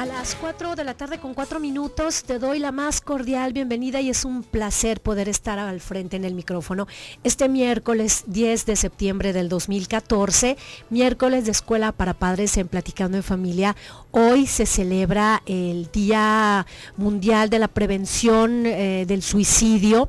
A las 4 de la tarde con 4 minutos te doy la más cordial bienvenida y es un placer poder estar al frente en el micrófono. Este miércoles 10 de septiembre del 2014, miércoles de escuela para padres en Platicando en Familia, hoy se celebra el Día Mundial de la Prevención eh, del Suicidio.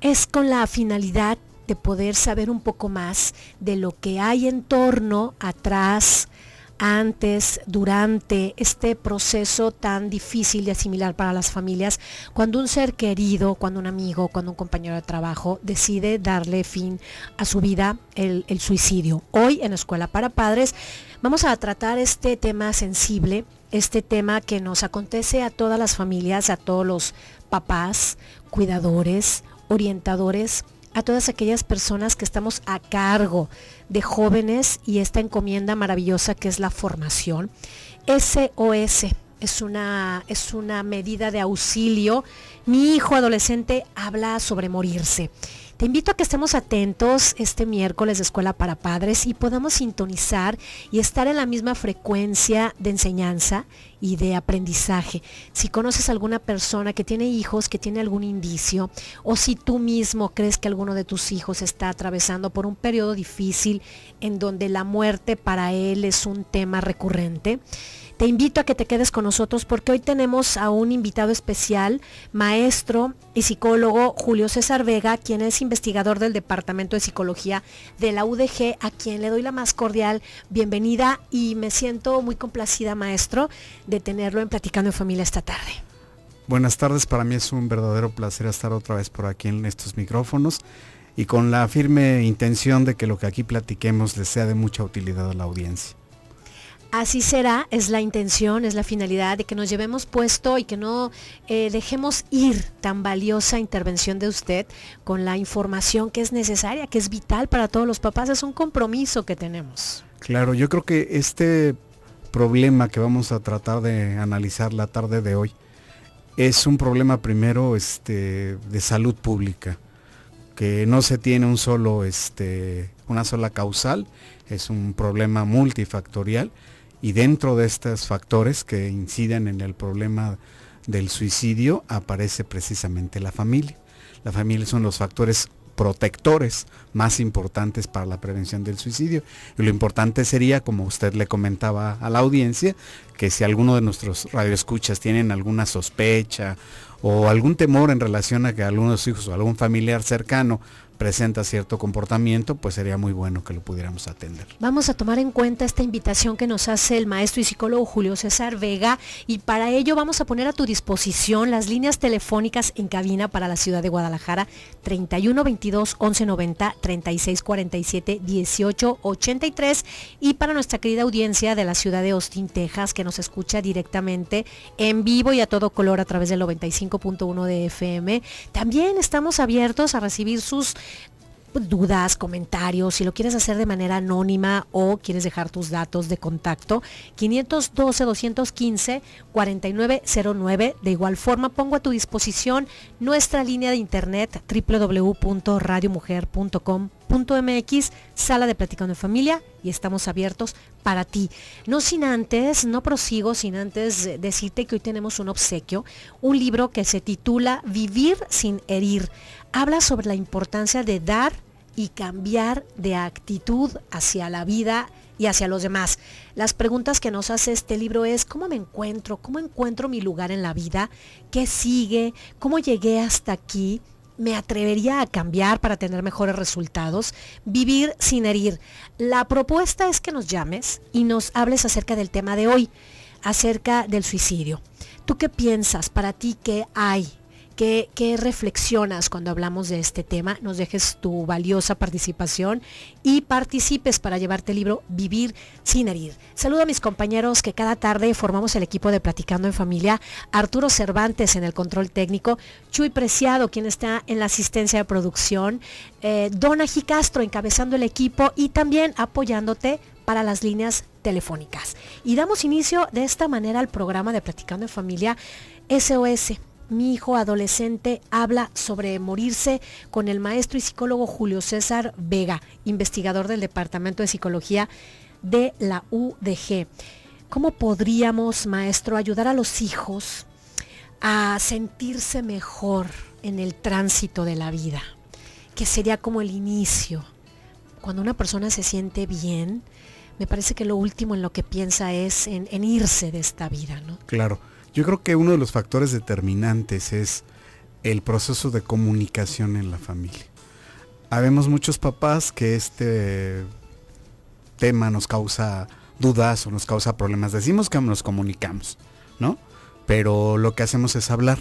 Es con la finalidad de poder saber un poco más de lo que hay en torno, atrás, antes, durante este proceso tan difícil de asimilar para las familias, cuando un ser querido, cuando un amigo, cuando un compañero de trabajo decide darle fin a su vida, el, suicidio. Hoy en la Escuela para Padres vamos a tratar este tema sensible, este tema que nos acontece a todas las familias, a todos los papás, cuidadores, orientadores, a todas aquellas personas que estamos a cargo de jóvenes y esta encomienda maravillosa que es la formación. SOS es una, es una medida de auxilio. Mi hijo adolescente habla sobre morirse. Te invito a que estemos atentos este miércoles de Escuela para Padres y podamos sintonizar y estar en la misma frecuencia de enseñanza y de aprendizaje. Si conoces a alguna persona que tiene hijos, que tiene algún indicio, o si tú mismo crees que alguno de tus hijos está atravesando por un periodo difícil en donde la muerte para él es un tema recurrente, te invito a que te quedes con nosotros porque hoy tenemos a un invitado especial, maestro y psicólogo Julio César Vega, quien es investigador del Departamento de Psicología de la UDG, a quien le doy la más cordial bienvenida y me siento muy complacida, maestro, de tenerlo en Platicando en Familia esta tarde. Buenas tardes, para mí es un verdadero placer estar otra vez por aquí en estos micrófonos y con la firme intención de que lo que aquí platiquemos le sea de mucha utilidad a la audiencia. Así será, es la intención, es la finalidad de que nos llevemos puesto y que no eh, dejemos ir tan valiosa intervención de usted con la información que es necesaria, que es vital para todos los papás. Es un compromiso que tenemos. Claro, yo creo que este problema que vamos a tratar de analizar la tarde de hoy es un problema primero este, de salud pública, que no se tiene un solo, este, una sola causal, es un problema multifactorial y dentro de estos factores que inciden en el problema del suicidio aparece precisamente la familia. La familia son los factores protectores más importantes para la prevención del suicidio. Y lo importante sería, como usted le comentaba a la audiencia, que si alguno de nuestros radioescuchas tienen alguna sospecha o algún temor en relación a que algunos hijos o algún familiar cercano presenta cierto comportamiento, pues sería muy bueno que lo pudiéramos atender. Vamos a tomar en cuenta esta invitación que nos hace el maestro y psicólogo Julio César Vega y para ello vamos a poner a tu disposición las líneas telefónicas en cabina para la ciudad de Guadalajara 31 22 11 90 36 47 18 83 y para nuestra querida audiencia de la ciudad de Austin, Texas que nos escucha directamente en vivo y a todo color a través del 95.1 de FM. También estamos abiertos a recibir sus dudas, comentarios, si lo quieres hacer de manera anónima o quieres dejar tus datos de contacto, 512-215-4909. De igual forma, pongo a tu disposición nuestra línea de internet www.radiomujer.com .mx, sala de Platicando en Familia y estamos abiertos para ti. No sin antes, no prosigo sin antes decirte que hoy tenemos un obsequio, un libro que se titula Vivir sin herir. Habla sobre la importancia de dar y cambiar de actitud hacia la vida y hacia los demás. Las preguntas que nos hace este libro es, ¿cómo me encuentro? ¿Cómo encuentro mi lugar en la vida? ¿Qué sigue? ¿Cómo llegué hasta aquí? me atrevería a cambiar para tener mejores resultados, vivir sin herir. La propuesta es que nos llames y nos hables acerca del tema de hoy, acerca del suicidio. ¿Tú qué piensas? ¿Para ti qué hay? ¿Qué, reflexionas cuando hablamos de este tema? Nos dejes tu valiosa participación y participes para llevarte el libro Vivir sin herir. Saludo a mis compañeros que cada tarde formamos el equipo de Platicando en Familia. Arturo Cervantes en el control técnico, Chuy Preciado, quien está en la asistencia de producción, eh, Dona Gicastro encabezando el equipo y también apoyándote para las líneas telefónicas. Y damos inicio de esta manera al programa de Platicando en Familia SOS mi hijo adolescente habla sobre morirse con el maestro y psicólogo Julio César Vega, investigador del Departamento de Psicología de la UDG. ¿Cómo podríamos, maestro, ayudar a los hijos a sentirse mejor en el tránsito de la vida? Que sería como el inicio. Cuando una persona se siente bien, me parece que lo último en lo que piensa es en, irse de esta vida, ¿no? Claro. Yo creo que uno de los factores determinantes es el proceso de comunicación en la familia. Habemos muchos papás que este tema nos causa dudas o nos causa problemas. Decimos que nos comunicamos, ¿no? Pero lo que hacemos es hablar.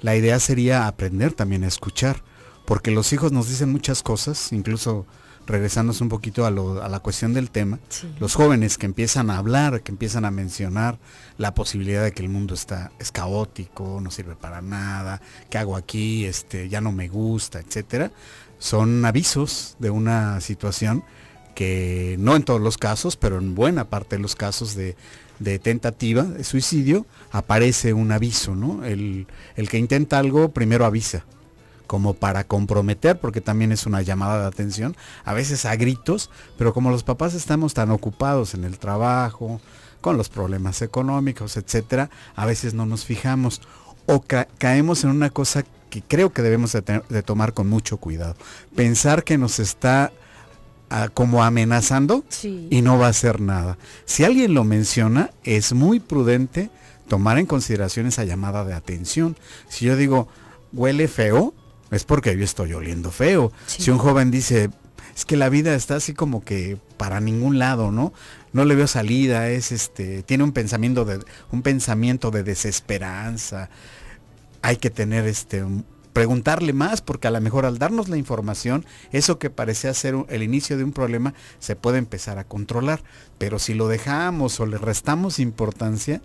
La idea sería aprender también a escuchar, porque los hijos nos dicen muchas cosas, incluso regresándonos un poquito a, la cuestión del tema, los jóvenes que empiezan a hablar, que empiezan a mencionar la posibilidad de que el mundo está, es caótico, no sirve para nada, qué hago aquí, este, ya no me gusta, etcétera, son avisos de una situación que no en todos los casos, pero en buena parte de los casos de, tentativa de suicidio, aparece un aviso, ¿no? el que intenta algo primero avisa como para comprometer, porque también es una llamada de atención, a veces a gritos, pero como los papás estamos tan ocupados en el trabajo, con los problemas económicos, etcétera, a veces no nos fijamos o caemos en una cosa que creo que debemos de, tomar con mucho cuidado. Pensar que nos está ah, como amenazando y no va a hacer nada. Si alguien lo menciona, es muy prudente tomar en consideración esa llamada de atención. Si yo digo, huele feo, es porque yo estoy oliendo feo. Si un joven dice, es que la vida está así como que para ningún lado, ¿no? No le veo salida, es este, tiene un pensamiento de, un pensamiento de desesperanza. Hay que tener este, preguntarle más, porque a lo mejor al darnos la información, eso que parecía ser el inicio de un problema se puede empezar a controlar. Pero si lo dejamos o le restamos importancia,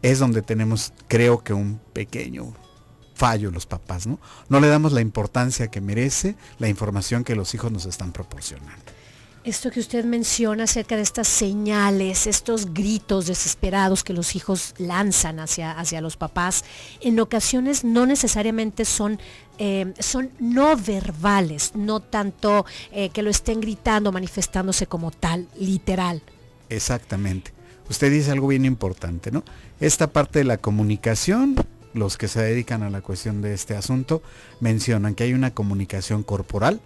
es donde tenemos, creo que, un pequeño fallo los papás, ¿no? No le damos la importancia que merece la información que los hijos nos están proporcionando. Esto que usted menciona acerca de estas señales, estos gritos desesperados que los hijos lanzan hacia, hacia los papás, en ocasiones no necesariamente son, eh, son no verbales, no tanto eh, que lo estén gritando, manifestándose como tal, literal. Exactamente. Usted dice algo bien importante, ¿no? Esta parte de la comunicación los que se dedican a la cuestión de este asunto mencionan que hay una comunicación corporal,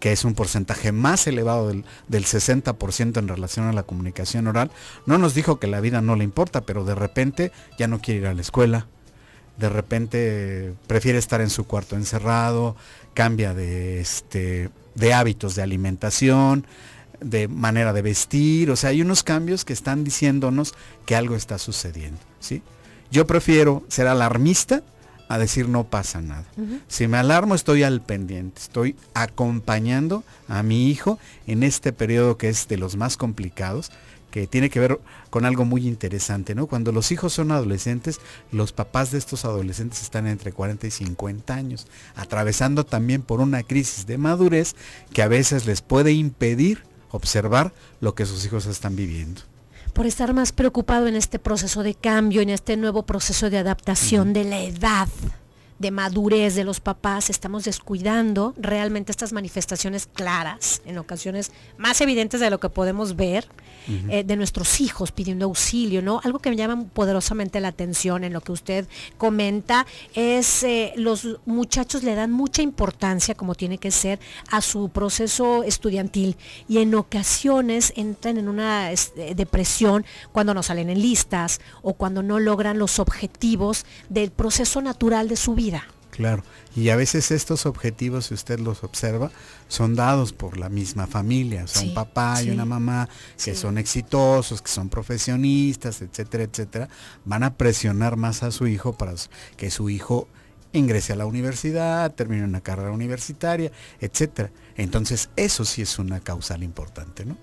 que es un porcentaje más elevado del, 60% en relación a la comunicación oral. No nos dijo que la vida no le importa, pero de repente ya no quiere ir a la escuela, de repente prefiere estar en su cuarto encerrado, cambia de, este, de hábitos de alimentación, de manera de vestir, o sea, hay unos cambios que están diciéndonos que algo está sucediendo, ¿sí? Yo prefiero ser alarmista a decir no pasa nada. Si me alarmo estoy al pendiente, estoy acompañando a mi hijo en este periodo que es de los más complicados, que tiene que ver con algo muy interesante, ¿no? Cuando los hijos son adolescentes, los papás de estos adolescentes están entre 40 y 50 años, atravesando también por una crisis de madurez que a veces les puede impedir observar lo que sus hijos están viviendo por estar más preocupado en este proceso de cambio, en este nuevo proceso de adaptación de la edad, de madurez de los papás, estamos descuidando realmente estas manifestaciones claras, en ocasiones más evidentes de lo que podemos ver, eh, de nuestros hijos pidiendo auxilio, ¿no? Algo que me llama poderosamente la atención en lo que usted comenta es eh, los muchachos le dan mucha importancia, como tiene que ser, a su proceso estudiantil y en ocasiones entran en una este, depresión cuando no salen en listas o cuando no logran los objetivos del proceso natural de su vida. Claro, y a veces estos objetivos, si usted los observa, son dados por la misma familia, o sea, un papá y una mamá que son exitosos, que son profesionistas, etcétera, etcétera, van a presionar más a su hijo para que su hijo ingrese a la universidad, termine una carrera universitaria, etcétera. Entonces, eso sí es una causal importante, ¿no?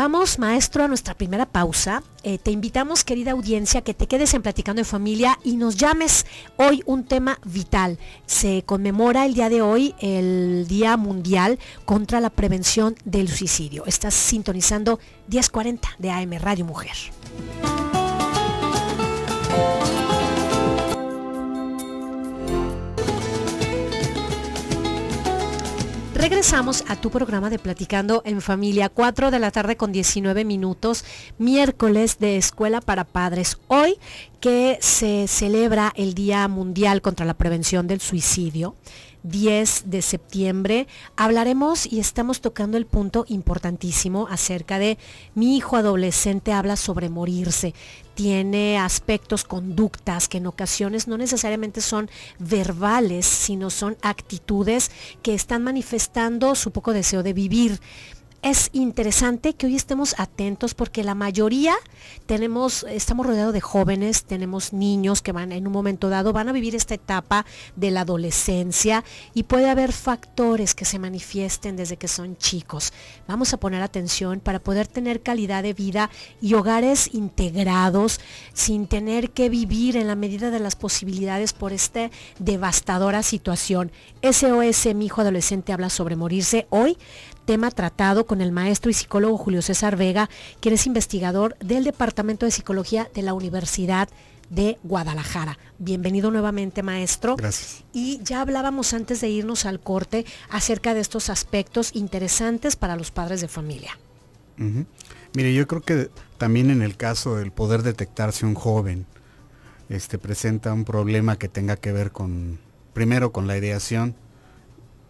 Vamos, maestro, a nuestra primera pausa. Eh, te invitamos, querida audiencia, que te quedes en Platicando en Familia y nos llames hoy un tema vital. Se conmemora el día de hoy el Día Mundial contra la Prevención del Suicidio. Estás sintonizando 1040 de AM Radio Mujer. Regresamos a tu programa de Platicando en Familia, 4 de la tarde con 19 minutos, miércoles de Escuela para Padres. Hoy que se celebra el Día Mundial contra la Prevención del Suicidio, 10 de septiembre, hablaremos y estamos tocando el punto importantísimo acerca de mi hijo adolescente habla sobre morirse tiene aspectos, conductas que en ocasiones no necesariamente son verbales, sino son actitudes que están manifestando su poco deseo de vivir es interesante que hoy estemos atentos porque la mayoría tenemos, estamos rodeados de jóvenes, tenemos niños que van en un momento dado, van a vivir esta etapa de la adolescencia y puede haber factores que se manifiesten desde que son chicos. Vamos a poner atención para poder tener calidad de vida y hogares integrados sin tener que vivir en la medida de las posibilidades por esta devastadora situación. SOS, mi hijo adolescente habla sobre morirse hoy tema tratado con el maestro y psicólogo Julio César Vega, quien es investigador del Departamento de Psicología de la Universidad de Guadalajara. Bienvenido nuevamente, maestro. Gracias. Y ya hablábamos antes de irnos al corte acerca de estos aspectos interesantes para los padres de familia. Mire, yo creo que también en el caso del poder detectarse un joven este, presenta un problema que tenga que ver con, primero, con la ideación,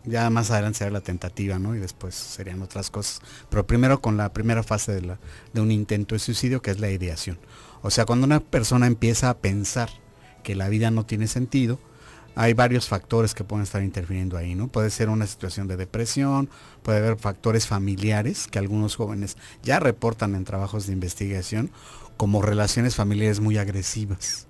ya más adelante será la tentativa, ¿no? Y después serían otras cosas. Pero primero con la primera fase de, de un intento de suicidio, que es la ideación. O sea, cuando una persona empieza a pensar que la vida no tiene sentido, hay varios factores que pueden estar interviniendo ahí, ¿no? Puede ser una situación de depresión, puede haber factores familiares que algunos jóvenes ya reportan en trabajos de investigación, como relaciones familiares muy agresivas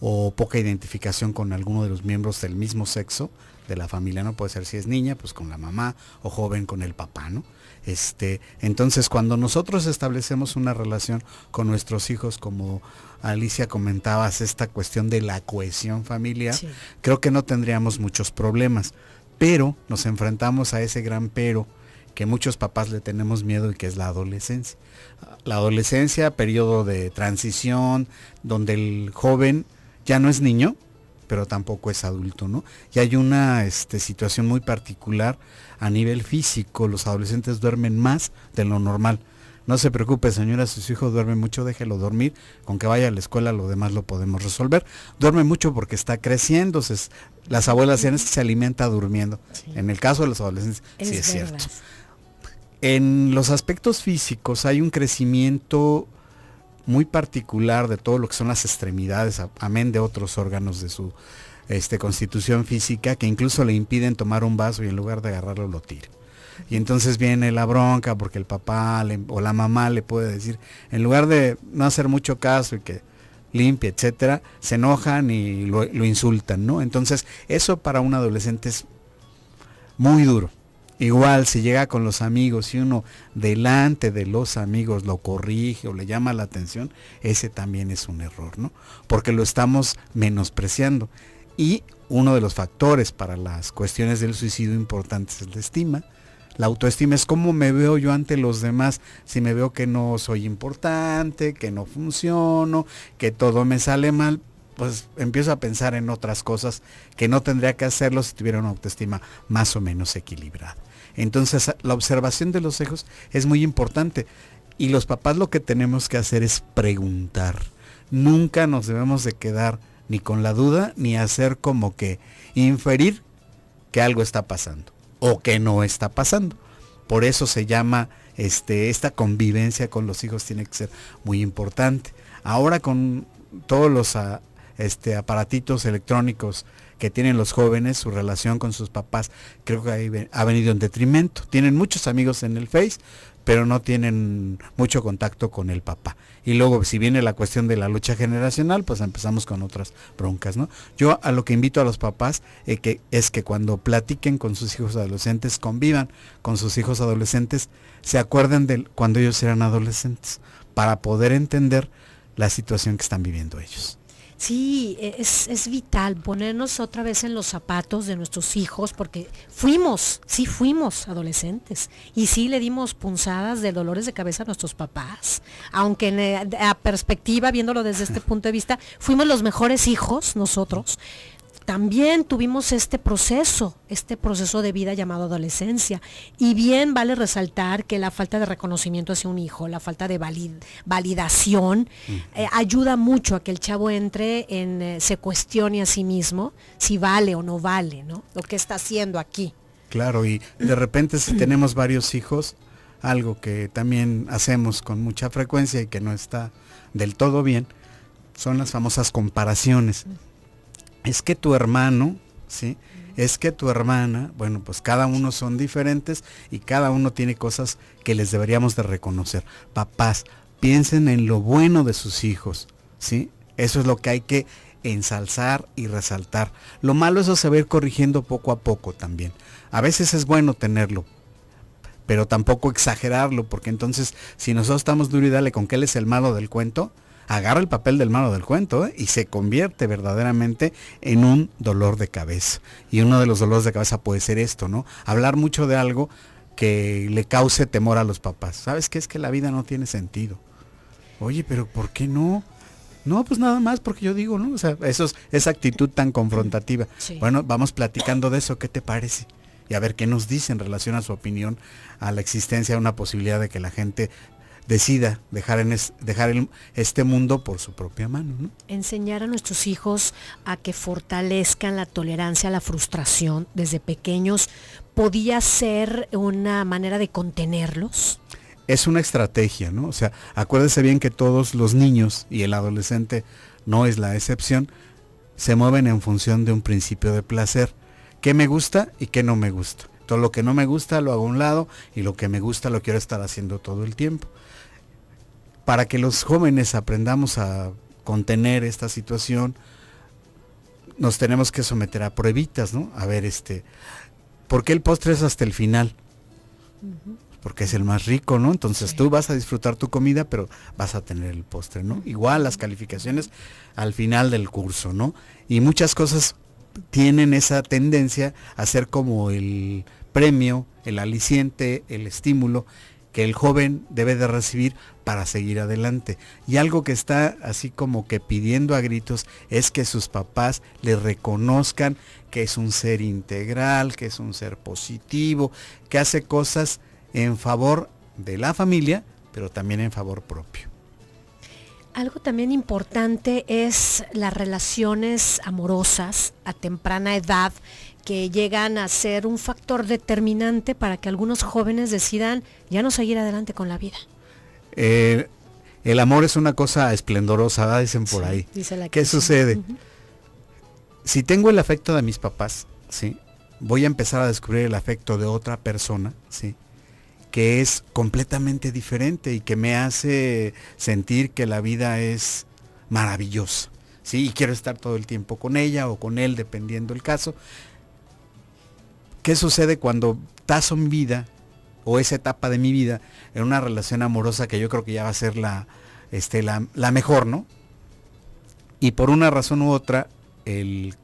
o poca identificación con alguno de los miembros del mismo sexo de la familia, ¿no? Puede ser si es niña, pues con la mamá, o joven con el papá, ¿no? Este, entonces, cuando nosotros establecemos una relación con nuestros hijos, como Alicia comentabas, esta cuestión de la cohesión familiar, creo que no tendríamos muchos problemas. Pero nos enfrentamos a ese gran pero que muchos papás le tenemos miedo y que es la adolescencia. La adolescencia, periodo de transición, donde el joven ya no es niño, pero tampoco es adulto, ¿no? Y hay una este, situación muy particular a nivel físico, los adolescentes duermen más de lo normal. No se preocupe, señora, si su hijo duerme mucho, déjelo dormir. Con que vaya a la escuela, lo demás lo podemos resolver. Duerme mucho porque está creciendo. las abuelas se alimenta durmiendo. En el caso de los adolescentes, sí es cierto. En los aspectos físicos hay un crecimiento muy particular de todo lo que son las extremidades, amén de otros órganos de su este, constitución física, que incluso le impiden tomar un vaso y en lugar de agarrarlo lo tira. Y entonces viene la bronca porque el papá o la mamá le puede decir, en lugar de no hacer mucho caso y que limpie, etcétera, se enojan y lo, lo insultan, ¿no? Entonces, eso para un adolescente es muy duro. Igual si llega con los amigos y uno delante de los amigos lo corrige o le llama la atención, ese también es un error, ¿no? Porque lo estamos menospreciando. Y uno de los factores para las cuestiones del suicidio importantes es la estima. La autoestima es cómo me veo yo ante los demás, si me veo que no soy importante, que no funciono, que todo me sale mal, pues, empiezo a pensar en otras cosas que no tendría que hacerlo si tuviera una autoestima más o menos equilibrada. Entonces la observación de los hijos es muy importante y los papás lo que tenemos que hacer es preguntar. Nunca nos debemos de quedar ni con la duda ni hacer como que inferir que algo está pasando o que no está pasando. Por eso se llama este, esta convivencia con los hijos tiene que ser muy importante. Ahora con todos los ah, este, aparatitos electrónicos que tienen los jóvenes, su relación con sus papás, creo que ha venido en detrimento. Tienen muchos amigos en el Face, pero no tienen mucho contacto con el papá. Y luego, si viene la cuestión de la lucha generacional, pues empezamos con otras broncas, ¿no? Yo a lo que invito a los papás eh, que, es que cuando platiquen con sus hijos adolescentes, convivan con sus hijos adolescentes, se acuerden de cuando ellos eran adolescentes, para poder entender la situación que están viviendo ellos. Sí, e, es, vital ponernos otra vez en los zapatos de nuestros hijos, porque fuimos, sí fuimos adolescentes, y sí le dimos punzadas de dolores de cabeza a nuestros papás, aunque eh, a perspectiva, viéndolo desde este punto de vista, fuimos los mejores hijos nosotros también tuvimos este proceso, este proceso de vida llamado adolescencia. Y bien vale resaltar que la falta de reconocimiento hacia un hijo, la falta de validación, eh, ayuda mucho a que el chavo entre en, eh, se cuestione a sí mismo si vale o no vale, ¿no? Lo que está haciendo aquí. Claro, y de repente si tenemos varios hijos, algo que también hacemos con mucha frecuencia y que no está del todo bien, son las famosas comparaciones es que tu hermano, ¿sí? Es que tu hermana, bueno, pues cada uno son diferentes y cada uno tiene cosas que les deberíamos de reconocer. Papás, piensen en lo bueno de sus hijos, ¿sí? Eso es lo que hay que ensalzar y resaltar. Lo malo eso se va corrigiendo poco a poco también. A veces es bueno tenerlo, pero tampoco exagerarlo, porque entonces si nosotros estamos duro y dale con que él es el malo del cuento, agarra el papel del malo del cuento ¿eh? y se convierte verdaderamente en un dolor de cabeza. Y uno de los dolores de cabeza puede ser esto, ¿no? Hablar mucho de algo que le cause temor a los papás. ¿Sabes qué? Es que la vida no tiene sentido. Oye, pero ¿por qué no? No, pues nada más porque yo digo, ¿no? O sea, eso esa actitud tan confrontativa. Bueno, vamos platicando de eso, ¿qué te parece? Y a ver qué nos dice en relación a su opinión a la existencia de una posibilidad de que la gente decida dejar, en dejar este mundo por su propia mano. Enseñar a nuestros hijos a que fortalezcan la tolerancia a la frustración desde pequeños, ¿podía ser una manera de contenerlos? Es una estrategia, ¿no? O sea, acuérdese bien que todos los niños y el adolescente no es la excepción, se mueven en función de un principio de placer. ¿Qué me gusta y qué no me gusta? lo que no me gusta lo hago a un lado y lo que me gusta lo quiero estar haciendo todo el tiempo. Para que los jóvenes aprendamos a contener esta situación, nos tenemos que someter a pruebitas, ¿no? A ver, este, ¿por qué el postre es hasta el final? Porque es el más rico, ¿no? Entonces tú vas a disfrutar tu comida, pero vas a tener el postre, ¿no? Igual las calificaciones al final del curso, ¿no? Y muchas cosas tienen esa tendencia a ser como el premio, el aliciente, el estímulo que el joven debe de recibir para seguir adelante. Y algo que está así como que pidiendo a gritos es que sus papás le reconozcan que es un ser integral, que es un ser positivo, que hace cosas en favor de la familia, pero también en favor propio. Algo también importante es las relaciones amorosas a temprana edad que llegan a ser un factor determinante para que algunos jóvenes decidan ya no seguir adelante con la vida. Eh, el amor es una cosa esplendorosa, dicen por ahí. ¿Qué sucede? Si tengo el afecto de mis papás, ¿sí? voy a empezar a descubrir el afecto de otra persona, ¿sí? que es completamente diferente y que me hace sentir que la vida es maravillosa. ¿sí? Y quiero estar todo el tiempo con ella o con él, dependiendo el caso. ¿Qué sucede cuando tazo mi vida o esa etapa de mi vida en una relación amorosa que yo creo que ya va a ser la, este, la, mejor, ¿no? Y por una razón u otra, el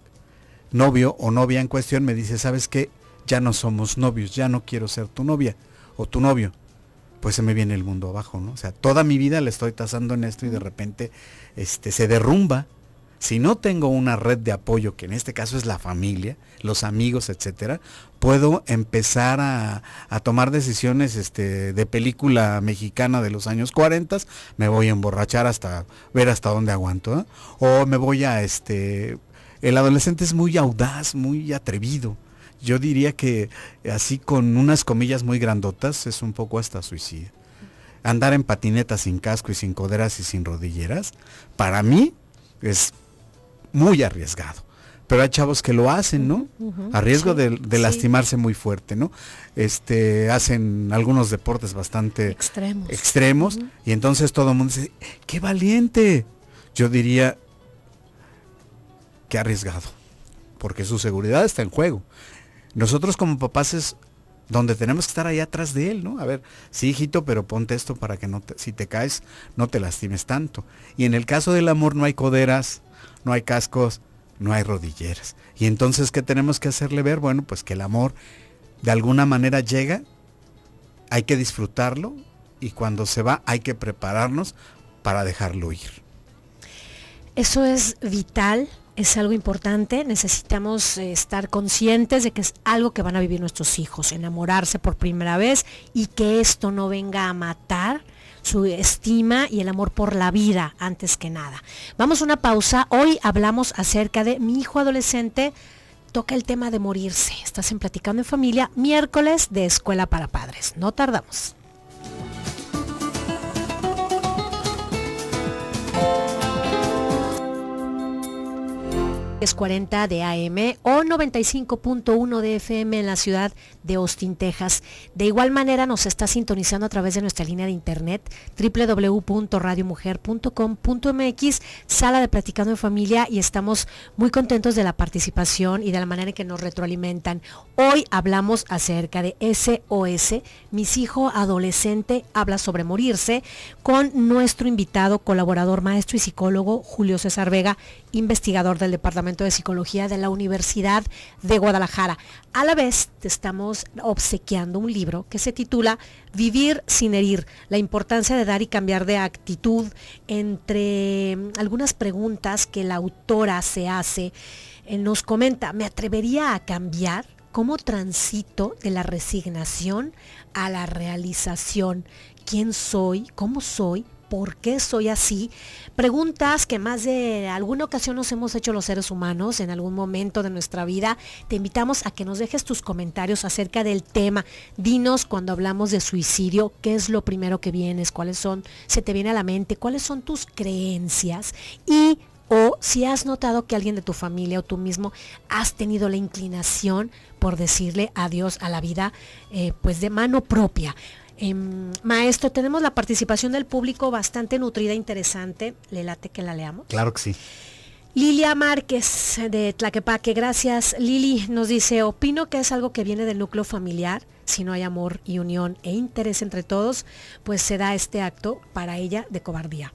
novio o novia en cuestión me dice, ¿sabes qué? Ya no somos novios, ya no quiero ser tu novia o tu novio. Pues se me viene el mundo abajo, ¿no? O sea, toda mi vida le estoy tasando en esto y de repente este, se derrumba si no tengo una red de apoyo, que en este caso es la familia, los amigos, etcétera, puedo empezar a, tomar decisiones este, de película mexicana de los años 40, me voy a emborrachar hasta ver hasta dónde aguanto, ¿eh? o me voy a este. El adolescente es muy audaz, muy atrevido. Yo diría que así con unas comillas muy grandotas es un poco hasta suicida. Andar en patineta sin casco y sin coderas y sin rodilleras, para mí es muy arriesgado. Pero hay chavos que lo hacen, ¿no? A riesgo de, lastimarse muy fuerte, ¿no? Este, hacen algunos deportes bastante extremos. Y entonces todo el mundo dice, ¡qué valiente! Yo diría, ¡qué arriesgado! Porque su seguridad está en juego. Nosotros como papás es donde tenemos que estar ahí atrás de él, ¿no? A ver, sí, hijito, pero ponte esto para que no si te caes, no te lastimes tanto. Y en el caso del amor no hay coderas, no hay cascos, no hay rodilleras. Y entonces, ¿qué tenemos que hacerle ver? Bueno, pues que el amor de alguna manera llega, hay que disfrutarlo y cuando se va hay que prepararnos para dejarlo ir. Eso es vital, es algo importante, necesitamos eh, estar conscientes de que es algo que van a vivir nuestros hijos, enamorarse por primera vez y que esto no venga a matar su estima y el amor por la vida antes que nada. Vamos a una pausa. Hoy hablamos acerca de mi hijo adolescente toca el tema de morirse. Estás en Platicando en Familia, miércoles de Escuela para Padres. No tardamos. Es 40 de AM o 95.1 de FM en la ciudad de Austin, Texas. De igual manera nos está sintonizando a través de nuestra línea de internet www.radiomujer.com.mx, sala de Platicando en Familia y estamos muy contentos de la participación y de la manera en que nos retroalimentan. Hoy hablamos acerca de SOS, Mis Hijo Adolescente habla sobre morirse, con nuestro invitado, colaborador, maestro y psicólogo Julio César Vega, investigador del Departamento de Psicología de la Universidad de Guadalajara. A la vez te estamos obsequiando un libro que se titula Vivir sin herir, la importancia de dar y cambiar de actitud entre mm, algunas preguntas que la autora se hace. Eh, nos comenta, ¿me atrevería a cambiar? ¿Cómo transito de la resignación a la realización? ¿Quién soy? ¿Cómo soy? por qué soy así, preguntas que más de alguna ocasión nos hemos hecho los seres humanos en algún momento de nuestra vida. Te invitamos a que nos dejes tus comentarios acerca del tema. Dinos cuando hablamos de suicidio, qué es lo primero que vienes, cuáles son, se te viene a la mente, cuáles son tus creencias y o si has notado que alguien de tu familia o tú mismo has tenido la inclinación por decirle adiós a la vida, eh, pues de mano propia. Em, maestro, tenemos la participación del público bastante nutrida, e interesante. Le late que la leamos. Claro que sí. Lilia Márquez de Tlaquepaque, gracias. Lili nos dice, opino que es algo que viene del núcleo familiar. Si no hay amor y unión e interés entre todos, pues se da este acto para ella de cobardía.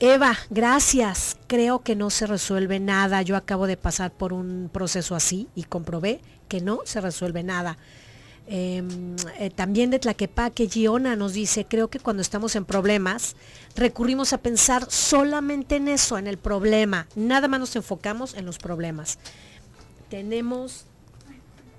Eva, gracias. Creo que no se resuelve nada. Yo acabo de pasar por un proceso así y comprobé que no se resuelve nada. Em, eh, también de Tlaquepaque, Giona nos dice, creo que cuando estamos en problemas, recurrimos a pensar solamente en eso, en el problema. Nada más nos enfocamos en los problemas. Tenemos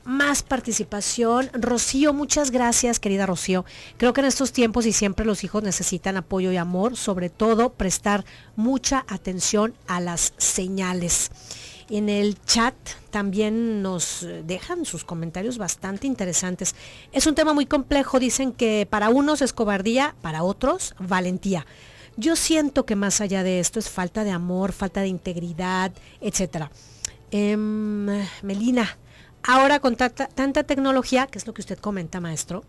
más participación. Rocío, muchas gracias, querida Rocío. Creo que en estos tiempos y siempre los hijos necesitan apoyo y amor, sobre todo prestar mucha atención a las señales. En el chat también nos dejan sus comentarios bastante interesantes. Es un tema muy complejo, dicen que para unos es cobardía, para otros valentía. Yo siento que más allá de esto es falta de amor, falta de integridad, etc. Em, Melina, ahora con tanta tecnología, que es lo que usted comenta, maestro,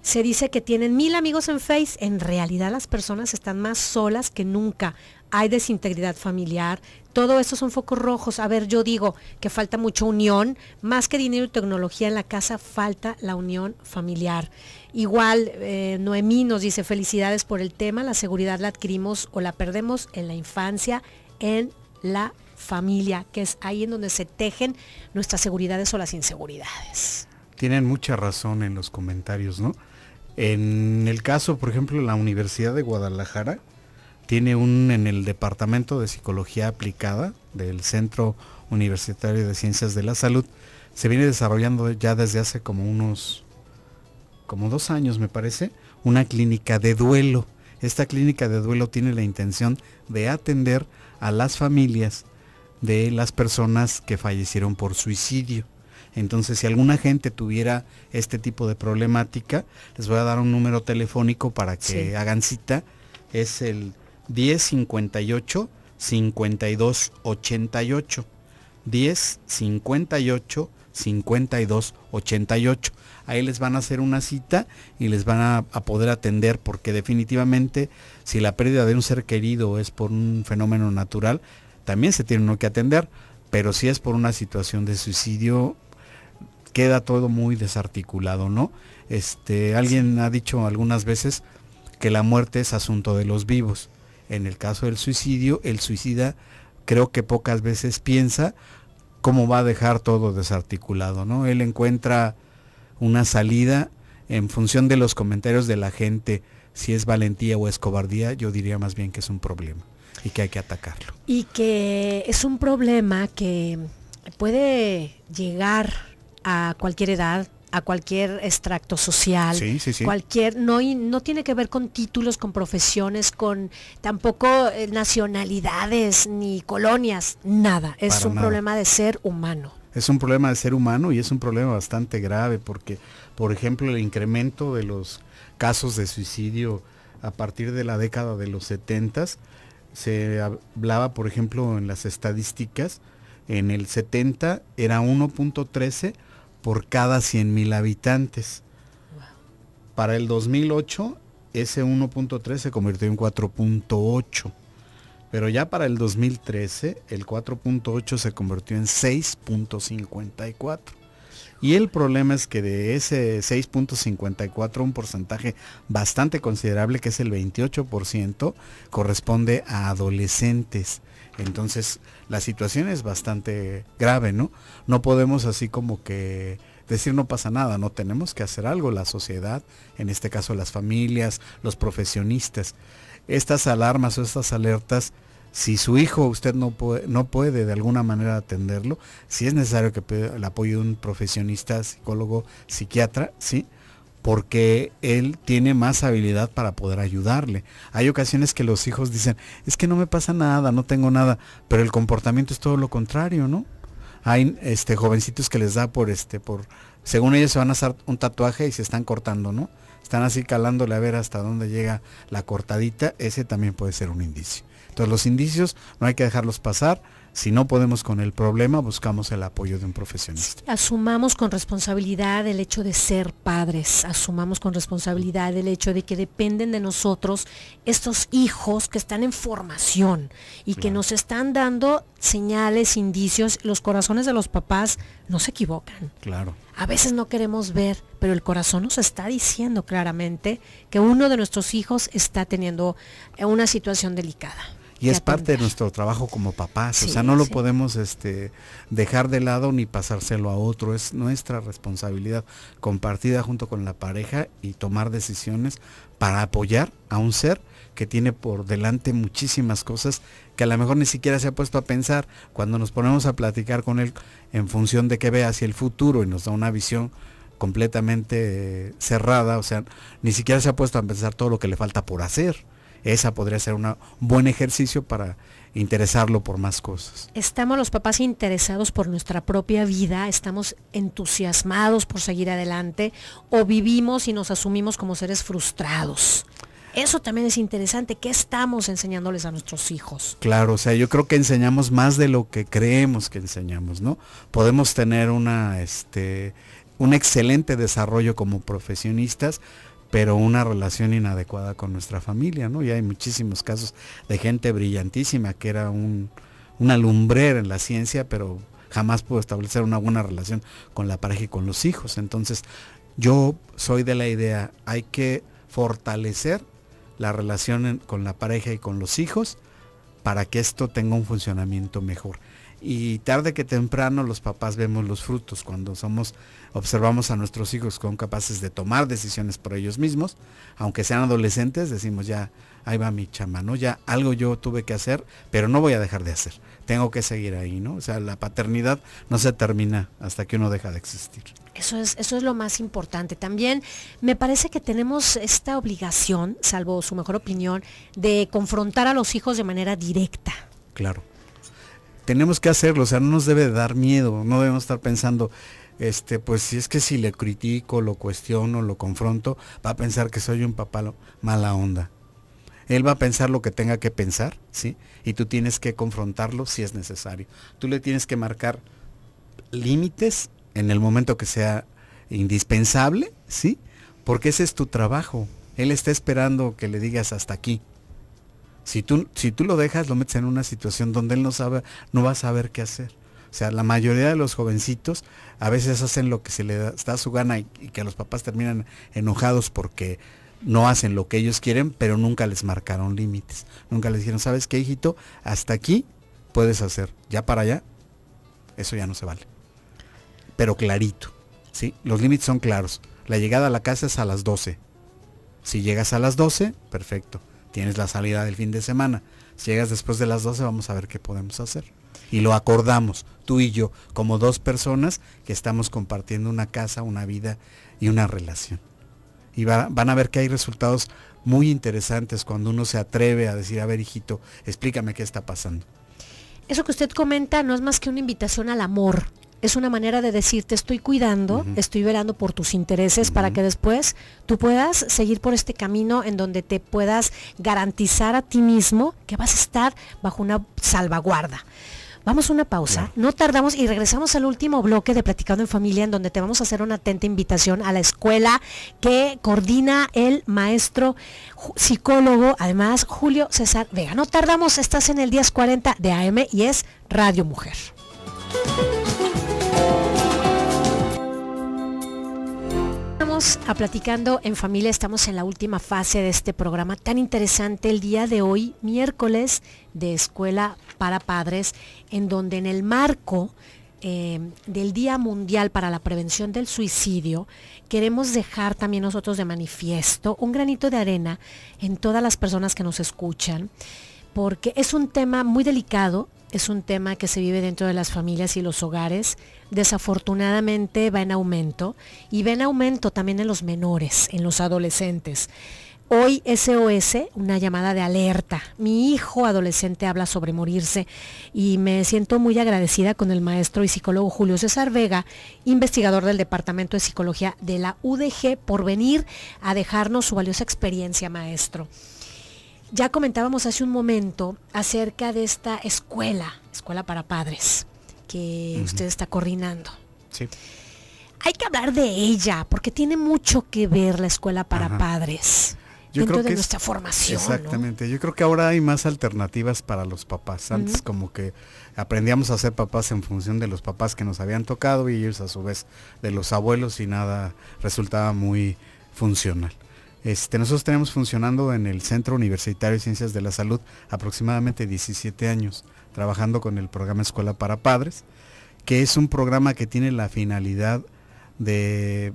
se dice que tienen mil amigos en Face. En realidad las personas están más solas que nunca. Hay desintegridad familiar, todo eso son focos rojos. A ver, yo digo que falta mucha unión, más que dinero y tecnología en la casa, falta la unión familiar. Igual, eh, Noemí nos dice, felicidades por el tema, la seguridad la adquirimos o la perdemos en la infancia, en la familia, que es ahí en donde se tejen nuestras seguridades o las inseguridades. Tienen mucha razón en los comentarios, ¿no? En el caso, por ejemplo, de la Universidad de Guadalajara, tiene un en el Departamento de Psicología Aplicada del Centro Universitario de Ciencias de la Salud, se viene desarrollando ya desde hace como unos, como dos años me parece, una clínica de duelo. Esta clínica de duelo tiene la intención de atender a las familias de las personas que fallecieron por suicidio. Entonces, si alguna gente tuviera este tipo de problemática, les voy a dar un número telefónico para que hagan cita. Es el 1058 5288. 52 88 Ahí les van a hacer una cita y les van a, a, poder atender porque definitivamente si la pérdida de un ser querido es por un fenómeno natural, también se tiene uno que atender. Pero si es por una situación de suicidio, queda todo muy desarticulado, ¿no? Este, alguien ha dicho algunas veces que la muerte es asunto de los vivos. En el caso del suicidio, el suicida creo que pocas veces piensa cómo va a dejar todo desarticulado, ¿no? Él encuentra una salida en función de los comentarios de la gente, si es valentía o es cobardía, yo diría más bien que es un problema y que hay que atacarlo. Y que es un problema que puede llegar a cualquier edad, a cualquier extracto social, cualquier no no tiene que ver con títulos, con profesiones, con tampoco eh, nacionalidades ni colonias, nada. Es un problema de ser humano. Es un problema de ser humano y es un problema bastante grave porque, por ejemplo, el incremento de los casos de suicidio a partir de la década de los 70 se hablaba, por ejemplo, en las estadísticas, en el 70 era 1.13 por cada 100.000 habitantes. Para el 2008, ese 1.3 se convirtió en 4.8. Pero ya para el 2013, el 4.8 se convirtió en 6.54. Y el problema es que de ese 6.54, un porcentaje bastante considerable, que es el 28%, corresponde a adolescentes. Entonces, la situación es bastante grave, ¿no? No podemos así como que decir no pasa nada, no tenemos que hacer algo, la sociedad, en este caso las familias, los profesionistas. Estas alarmas o estas alertas si su hijo usted no puede, no puede de alguna manera atenderlo, si es necesario que pida el apoyo de un profesionista, psicólogo, psiquiatra, ¿sí? porque él tiene más habilidad para poder ayudarle. Hay ocasiones que los hijos dicen, es que no me pasa nada, no tengo nada, pero el comportamiento es todo lo contrario, ¿no? Hay este, jovencitos que les da por, este, por, según ellos se van a hacer un tatuaje y se están cortando, ¿no? Están así calándole a ver hasta dónde llega la cortadita, ese también puede ser un indicio. Entonces los indicios no hay que dejarlos pasar. Si no podemos con el problema, buscamos el apoyo de un profesionista. Asumamos con responsabilidad el hecho de ser padres, asumamos con responsabilidad el hecho de que dependen de nosotros estos hijos que están en formación y que nos están dando señales, indicios. Los corazones de los papás no se equivocan. Claro. A veces no queremos ver, pero el corazón nos está diciendo claramente que uno de nuestros hijos está teniendo una situación delicada y es parte de nuestro trabajo como papás, o sea, no lo podemos este, dejar de lado ni pasárselo a otro, es nuestra responsabilidad compartida junto con la pareja y tomar decisiones para apoyar a un ser que tiene por delante muchísimas cosas que a lo mejor ni siquiera se ha puesto a pensar. Cuando nos ponemos a platicar con él en función de que ve hacia el futuro y nos da una visión completamente eh, cerrada, o sea, ni siquiera se ha puesto a pensar todo lo que le falta por hacer esa podría ser un buen ejercicio para interesarlo por más cosas. Estamos los papás interesados por nuestra propia vida, estamos entusiasmados por seguir adelante o vivimos y nos asumimos como seres frustrados. Eso también es interesante. ¿Qué estamos enseñándoles a nuestros hijos? Claro, o sea, yo creo que enseñamos más de lo que creemos que enseñamos, ¿no? Podemos tener este, un excelente desarrollo como profesionistas, pero una relación inadecuada con nuestra familia, ¿no? Y hay muchísimos casos de gente brillantísima que era un, una lumbrera en la ciencia, pero jamás pudo establecer una buena relación con la pareja y con los hijos. Entonces, yo soy de la idea, hay que fortalecer la relación con la pareja y con los hijos para que esto tenga un funcionamiento mejor y tarde que temprano los papás vemos los frutos cuando somos observamos a nuestros hijos son capaces de tomar decisiones por ellos mismos, aunque sean adolescentes, decimos ya ahí va mi chama, ¿no? Ya algo yo tuve que hacer, pero no voy a dejar de hacer. Tengo que seguir ahí, ¿no? O sea, la paternidad no se termina hasta que uno deja de existir. Eso eso es lo más importante. También me parece que tenemos esta obligación, salvo su mejor opinión, de confrontar a los hijos de manera directa. Claro tenemos que hacerlo, o sea, no nos debe dar miedo, no debemos estar pensando, este, pues si es que si le critico, lo cuestiono, lo confronto, va a pensar que soy un papá mala onda. Él va a pensar lo que tenga que pensar, ¿sí? Y tú tienes que confrontarlo si es necesario. Tú le tienes que marcar límites en el momento que sea indispensable, ¿sí? Porque ese es tu trabajo. Él está esperando que le digas hasta aquí. Si tú, si tú lo dejas, lo metes en una situación donde él no sabe, no va a saber qué hacer. O sea, la mayoría de los jovencitos a veces hacen lo que se le da a su gana y, y que los papás terminan enojados porque no hacen lo que ellos quieren, pero nunca les marcaron límites. Nunca les dijeron, ¿sabes qué, hijito? Hasta aquí puedes hacer. Ya para allá, eso ya no se vale. Pero clarito, ¿sí? Los límites son claros. La llegada a la casa es a las 12. Si llegas a las 12, perfecto tienes la salida del fin de semana. Si llegas después de las 12 vamos a ver qué podemos hacer. Y lo acordamos, tú y yo, como dos personas que estamos compartiendo una casa, una vida y una relación. Y van a ver que hay resultados muy interesantes cuando uno se atreve a decir, a ver hijito, explícame qué está pasando. Eso que usted comenta no es más que una invitación al amor es una manera de decirte, estoy cuidando, estoy velando por tus intereses para que después tú puedas seguir por este camino en donde te puedas garantizar a ti mismo que vas a estar bajo una salvaguarda. Vamos a una pausa, no tardamos y regresamos al último bloque de Platicando en Familia en donde te vamos a hacer una atenta invitación a la escuela que coordina el maestro psicólogo, además Julio César Vega. No tardamos, estás en el 1040 de AM y es Radio Mujer. a Platicando en Familia, estamos en la última fase de este programa tan interesante el día de hoy, miércoles de Escuela para Padres, en donde en el marco eh, del Día Mundial para la Prevención del Suicidio, queremos dejar también nosotros de manifiesto un granito de arena en todas las personas que nos escuchan, porque es un tema muy delicado es un tema que se vive dentro de las familias y los hogares. Desafortunadamente va en aumento y va en aumento también en los menores, en los adolescentes. Hoy SOS, una llamada de alerta. Mi hijo adolescente habla sobre morirse y me siento muy agradecida con el maestro y psicólogo Julio César Vega, investigador del Departamento de Psicología de la UDG, por venir a dejarnos su valiosa experiencia, maestro. Ya comentábamos hace un momento acerca de esta escuela, escuela para padres, que usted está coordinando. Sí. Hay que hablar de ella, porque tiene mucho que ver la escuela para padres. Yo creo de que nuestra formación. Exactamente. Yo creo que ahora hay más alternativas para los papás. Antes como que aprendíamos a ser papás en función de los papás que nos habían tocado y ellos a su vez de los abuelos y nada resultaba muy funcional. Este, nosotros tenemos funcionando en el Centro Universitario de Ciencias de la Salud aproximadamente 17 años, trabajando con el programa Escuela para Padres, que es un programa que tiene la finalidad de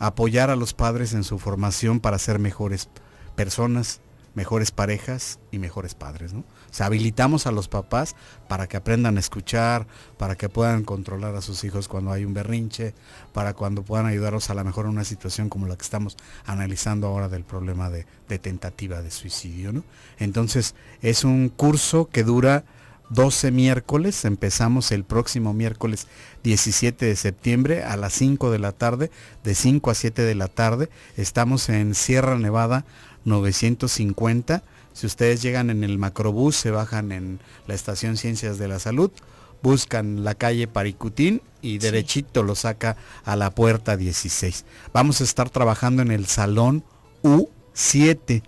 apoyar a los padres en su formación para ser mejores personas, mejores parejas y mejores padres, ¿no? O sea, habilitamos a los papás para que aprendan a escuchar, para que puedan controlar a sus hijos cuando hay un berrinche, para cuando puedan ayudarlos a lo mejor en una situación como la que estamos analizando ahora del problema de, de tentativa de suicidio, ¿no? Entonces, es un curso que dura 12 miércoles, empezamos el próximo miércoles 17 de septiembre a las 5 de la tarde, de 5 a 7 de la tarde, estamos en Sierra Nevada, 950. Si ustedes llegan en el macrobús, se bajan en la estación Ciencias de la Salud, buscan la calle Paricutín y derechito lo saca a la puerta 16. Vamos a estar trabajando en el salón U7,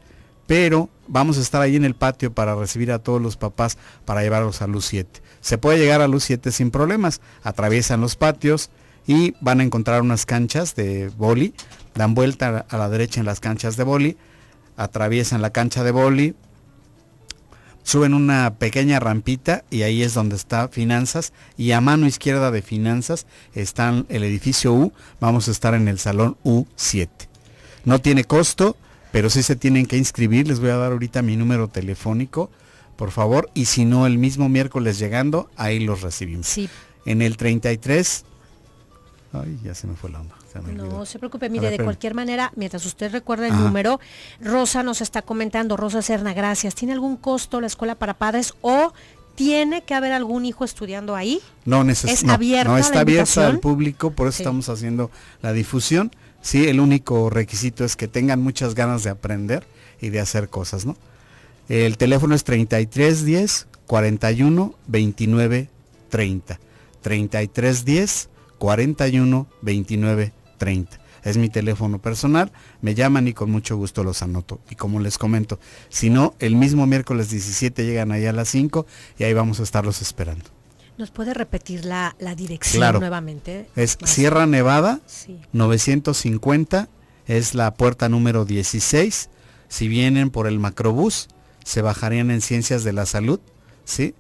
pero vamos a estar ahí en el patio para recibir a todos los papás para llevarlos a u 7. Se puede llegar a Luz 7 sin problemas, atraviesan los patios y van a encontrar unas canchas de boli, dan vuelta a la derecha en las canchas de boli atraviesan la cancha de boli, suben una pequeña rampita y ahí es donde está Finanzas y a mano izquierda de Finanzas está el edificio U, vamos a estar en el salón U7. No tiene costo, pero sí se tienen que inscribir, les voy a dar ahorita mi número telefónico, por favor, y si no el mismo miércoles llegando, ahí los recibimos. En el 33 Ay, ya se me fue la onda. no se preocupe, mire, de cualquier manera, mientras usted recuerda el número, Rosa nos está comentando, Rosa Serna, gracias. ¿Tiene algún costo la escuela para padres o tiene que haber algún hijo estudiando ahí? No, es no, está abierta al público, por eso estamos haciendo la difusión. Sí, el único requisito es que tengan muchas ganas de aprender y de hacer cosas, ¿no? El teléfono es 3310 41 29 30. 3310 41 29 30. Es mi teléfono personal, me llaman y con mucho gusto los anoto. Y como les comento, si no, el mismo miércoles 17 llegan allá a las 5 y ahí vamos a estarlos esperando. ¿Nos puede repetir la, la dirección nuevamente? Es Sierra Nevada, 950, es la puerta número 16. Si vienen por el macrobús, se bajarían en Ciencias de la Salud, ¿sí?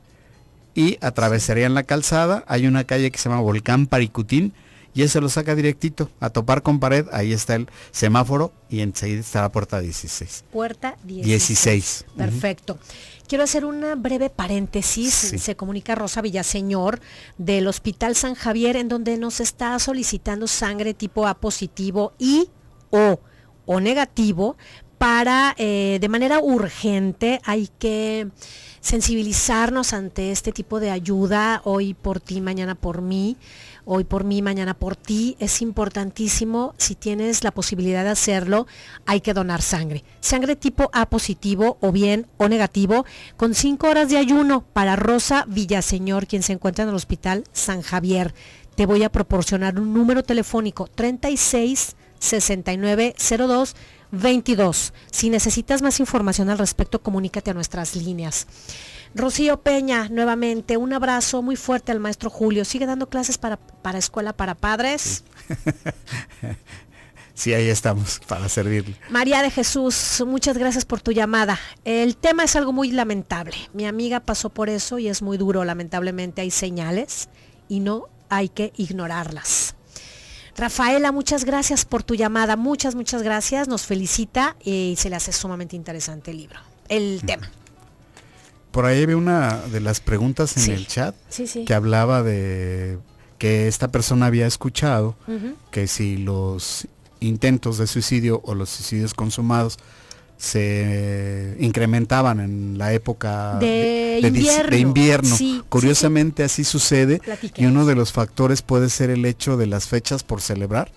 y atravesarían la calzada. Hay una calle que se llama Volcán Paricutín y eso lo saca directito a topar con pared. Ahí está el semáforo y enseguida está la puerta 16. Puerta 16. Perfecto. Quiero hacer una breve paréntesis. Se comunica Rosa Villaseñor del Hospital San Javier en donde nos está solicitando sangre tipo A positivo y O o negativo para, eh, de manera urgente, hay que sensibilizarnos ante este tipo de ayuda, hoy por ti, mañana por mí, hoy por mí, mañana por ti. Es importantísimo, si tienes la posibilidad de hacerlo, hay que donar sangre. Sangre tipo A positivo o bien O negativo, con cinco horas de ayuno para Rosa Villaseñor, quien se encuentra en el Hospital San Javier. Te voy a proporcionar un número telefónico 36 22. Si necesitas más información al respecto, comunícate a nuestras líneas. Rocío Peña, nuevamente, un abrazo muy fuerte al maestro Julio. ¿Sigue dando clases para, escuela para padres? Sí, ahí estamos para servirle. María de Jesús, muchas gracias por tu llamada. El tema es algo muy lamentable. Mi amiga pasó por eso y es muy duro. Lamentablemente hay señales y no hay que ignorarlas. Rafaela, muchas gracias por tu llamada, muchas, muchas gracias, nos felicita y se le hace sumamente interesante el libro, el mm. tema. Por ahí vi una de las preguntas en el chat que hablaba de que esta persona había escuchado que si los intentos de suicidio o los suicidios consumados se incrementaban en la época de, invierno. Curiosamente así sucede y uno de los factores puede ser el hecho de las fechas por celebrar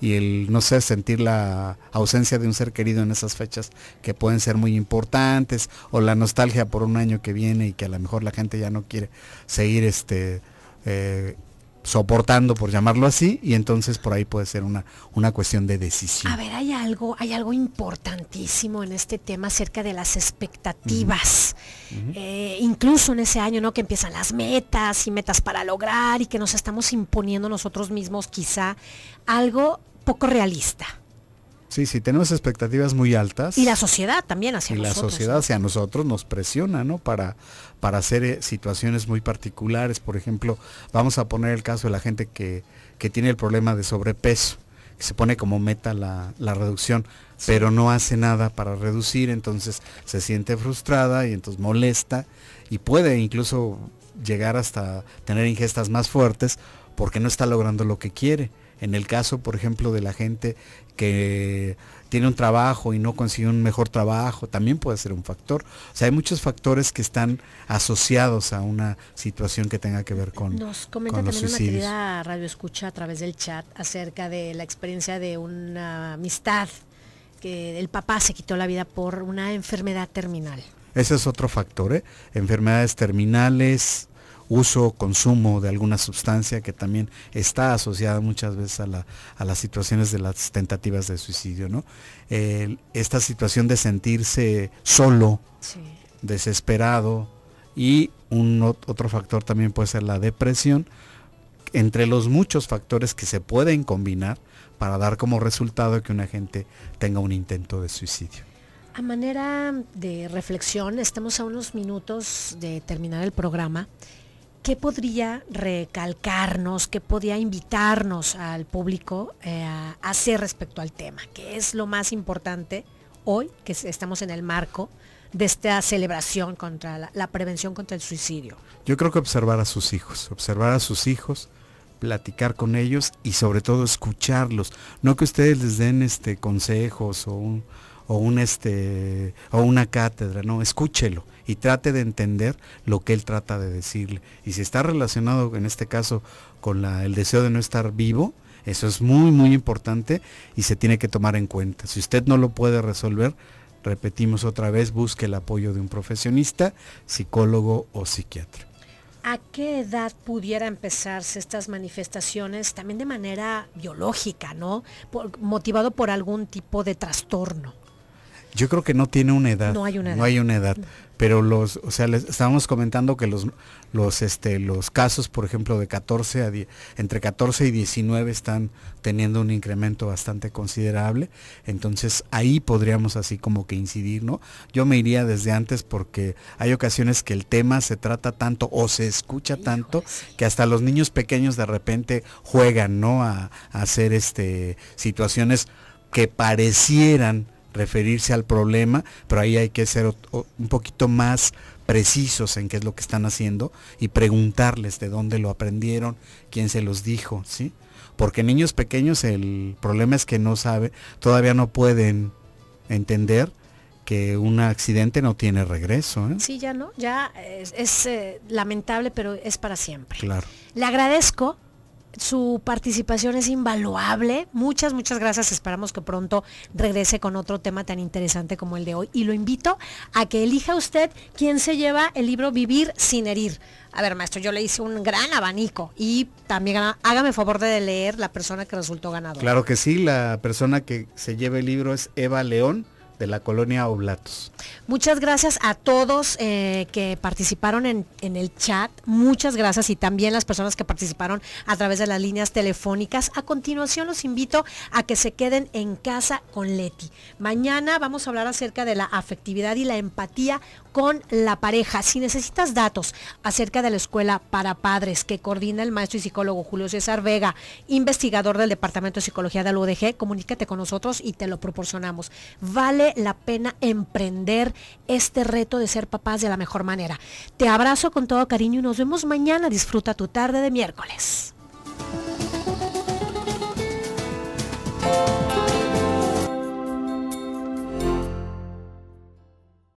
y el, no sé, sentir la ausencia de un ser querido en esas fechas que pueden ser muy importantes o la nostalgia por un año que viene y que a lo mejor la gente ya no quiere seguir este eh, soportando, por llamarlo así, y entonces por ahí puede ser una, cuestión de decisión. A ver, hay algo, hay algo importantísimo en este tema acerca de las expectativas, eh, incluso en ese año, ¿no? Que empiezan las metas y metas para lograr y que nos estamos imponiendo nosotros mismos quizá algo poco realista. Sí, sí, tenemos expectativas muy altas. Y la sociedad también hacia nosotros. Y la sociedad hacia nosotros nos presiona, ¿no? Para, para hacer eh, situaciones muy particulares. Por ejemplo, vamos a poner el caso de la gente que, tiene el problema de sobrepeso, que se pone como meta la, reducción, pero no hace nada para reducir, entonces se siente frustrada y entonces molesta y puede incluso llegar hasta tener ingestas más fuertes porque no está logrando lo que quiere. En el caso, por ejemplo, de la gente que tiene un trabajo y no consigue un mejor trabajo, también puede ser un factor. O sea, hay muchos factores que están asociados a una situación que tenga que ver con Nos comenta también una querida radio escucha a través del chat acerca de la experiencia de una amistad que el papá se quitó la vida por una enfermedad terminal. Ese es otro factor, ¿eh? enfermedades terminales, uso, consumo de alguna sustancia que también está asociada muchas veces a, la, a las situaciones de las tentativas de suicidio, ¿no? esta situación de sentirse solo, desesperado y un otro factor también puede ser la depresión, entre los muchos factores que se pueden combinar para dar como resultado que una gente tenga un intento de suicidio. A manera de reflexión, estamos a unos minutos de terminar el programa ¿qué podría recalcarnos, qué podría invitarnos al público eh, a hacer respecto al tema? ¿Qué es lo más importante hoy que estamos en el marco de esta celebración contra la, la, prevención contra el suicidio? Yo creo que observar a sus hijos, observar a sus hijos, platicar con ellos y sobre todo escucharlos. No que ustedes les den este consejos o un, o, un este, o una cátedra, no, escúchelo y trate de entender lo que él trata de decirle. Y si está relacionado en este caso con el deseo de no estar vivo, eso es muy, muy importante y se tiene que tomar en cuenta. Si usted no lo puede resolver, repetimos otra vez, busque el apoyo de un profesionista, psicólogo o psiquiatra. ¿A qué edad pudiera empezarse estas manifestaciones también de manera biológica, ¿no? motivado por algún tipo de trastorno. Yo creo que no tiene una edad. No hay una edad. Pero los, o sea, les estábamos comentando que los, los, este, los casos, por ejemplo, de 14 a 10, entre 14 y 19 están teniendo un incremento bastante considerable. Entonces ahí podríamos así como que incidir, ¿no? Yo me iría desde antes porque hay ocasiones que el tema se trata tanto o se escucha tanto que hasta los niños pequeños de repente juegan, ¿no? A, a hacer este situaciones que parecieran referirse al problema, pero ahí hay que ser un poquito más precisos en qué es lo que están haciendo y preguntarles de dónde lo aprendieron, quién se los dijo, ¿sí? Porque niños pequeños el problema es que no saben, todavía no pueden entender que un accidente no tiene regreso. ¿eh? Sí, ya no, ya es, eh, lamentable, pero es para siempre. Claro. Le agradezco su participación es invaluable. Muchas, muchas gracias. Esperamos que pronto regrese con otro tema tan interesante como el de hoy. Y lo invito a que elija usted quién se lleva el libro Vivir sin herir. A ver, maestro, yo le hice un gran abanico y también hágame favor de leer la persona que resultó ganadora. Claro que sí, la persona que se lleva el libro es Eva León de la colonia Oblatos. Muchas gracias a todos eh, que participaron en, en, el chat, muchas gracias y también las personas que participaron a través de las líneas telefónicas. A continuación los invito a que se queden en casa con Leti. Mañana vamos a hablar acerca de la afectividad y la empatía con la pareja. Si necesitas datos acerca de la escuela para padres que coordina el maestro y psicólogo Julio César Vega, investigador del Departamento de Psicología de la UDG, comunícate con nosotros y te lo proporcionamos. Vale la pena emprender este reto de ser papás de la mejor manera. Te abrazo con todo cariño y nos vemos mañana. Disfruta tu tarde de miércoles.